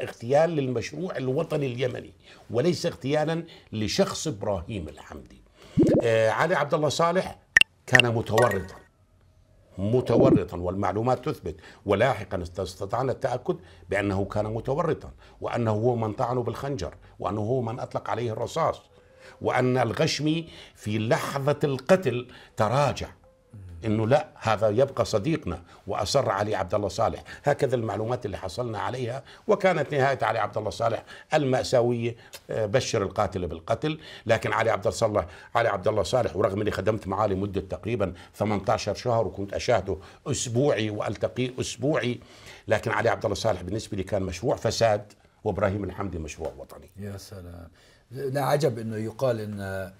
اغتيال للمشروع الوطني اليمني وليس اغتيالا لشخص ابراهيم الحمدي آه علي عبد الله صالح كان متورطا متورطا والمعلومات تثبت ولاحقا استطعنا التاكد بانه كان متورطا وانه هو من طعنه بالخنجر وانه هو من اطلق عليه الرصاص وان الغشمي في لحظه القتل تراجع انه لا هذا يبقى صديقنا واصر علي عبد الله صالح هكذا المعلومات اللي حصلنا عليها وكانت نهايه علي عبد الله صالح الماساويه آه، بشر القاتل بالقتل لكن علي عبد الله علي عبد الله صالح ورغم اني خدمت معاه لمده تقريبا 18 شهر وكنت اشاهده اسبوعي والتقيه اسبوعي لكن علي عبد الله صالح بالنسبه لي كان مشروع فساد وابراهيم الحمدي مشروع وطني يا سلام لا عجب انه يقال ان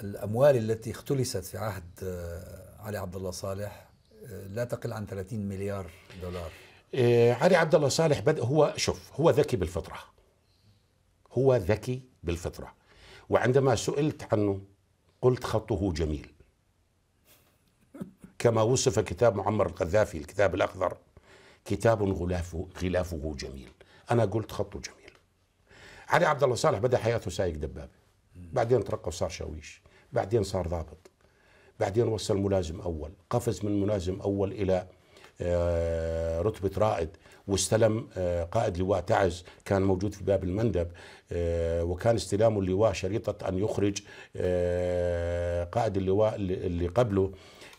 الاموال التي اختلست في عهد آه، علي عبد الله صالح آه، لا تقل عن 30 مليار دولار آه، علي عبد الله صالح بدأ هو شوف هو ذكي بالفطرة هو ذكي بالفطرة وعندما سئلت عنه قلت خطه جميل كما وصف كتاب معمر القذافي الكتاب الأخضر كتاب غلافه, غلافه جميل أنا قلت خطه جميل علي عبد الله صالح بدأ حياته سايق دبابة بعدين ترقى وصار شاويش بعدين صار ضابط بعدين وصل ملازم أول قفز من ملازم أول إلى آه، رتبة رائد واستلم آه، قائد لواء تعز كان موجود في باب المندب آه، وكان استلام اللواء شريطة أن يخرج قائد اللواء اللي قبله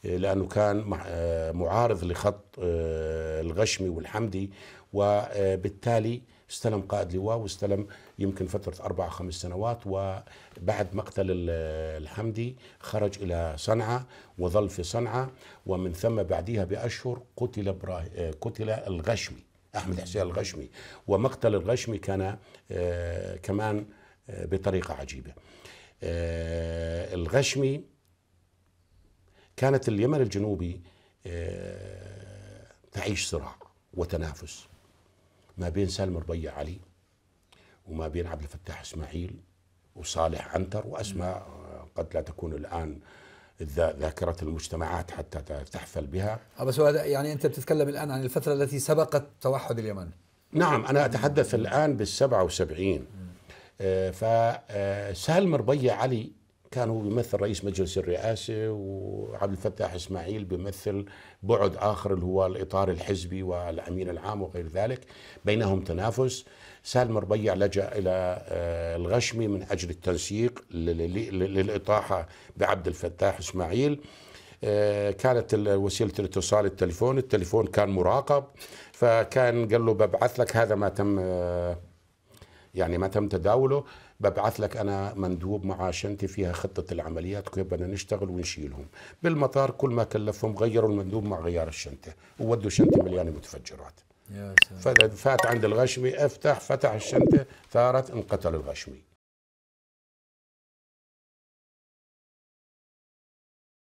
لأنه كان آه، معارض لخط آه، الغشمي والحمدي وبالتالي استلم قائد لواء واستلم يمكن فترة أربع خمس سنوات وبعد مقتل الحمدي خرج إلى صنعاء وظل في صنعاء ومن ثم بعدها بأشهر قتل, قتل الغشمي أحمد حسين الغشمي ومقتل الغشمي كان آه، كمان بطريقة عجيبة الغشمي كانت اليمن الجنوبي آه، تعيش صراع وتنافس ما بين سالم ربيع علي وما بين عبد الفتاح اسماعيل وصالح عنتر واسماء آه، قد لا تكون الان ذاكره المجتمعات حتى تحفل بها بس يعني انت بتتكلم الان عن الفتره التي سبقت توحد اليمن نعم انا اتحدث الان بال 77 آه، فسالم ربيع علي كان هو بيمثل رئيس مجلس الرئاسة وعبد الفتاح إسماعيل بيمثل بعد آخر اللي هو الإطار الحزبي والأمين العام وغير ذلك بينهم تنافس سالم ربيع لجأ إلى آه، الغشمي من أجل التنسيق للإطاحة بعبد الفتاح إسماعيل آه، كانت وسيله الاتصال التليفون، التليفون كان مراقب فكان قال له ببعث لك هذا ما تم آه، يعني ما تم تداوله ببعث لك انا مندوب مع شنتي فيها خطه العمليات كيف بدنا نشتغل ونشيلهم بالمطار كل ما كلفهم غيروا المندوب مع غيار الشنطه وودوا شنطه مليانه متفجرات يا فات عند الغشمي افتح فتح الشنطه ثارت انقتل الغشمي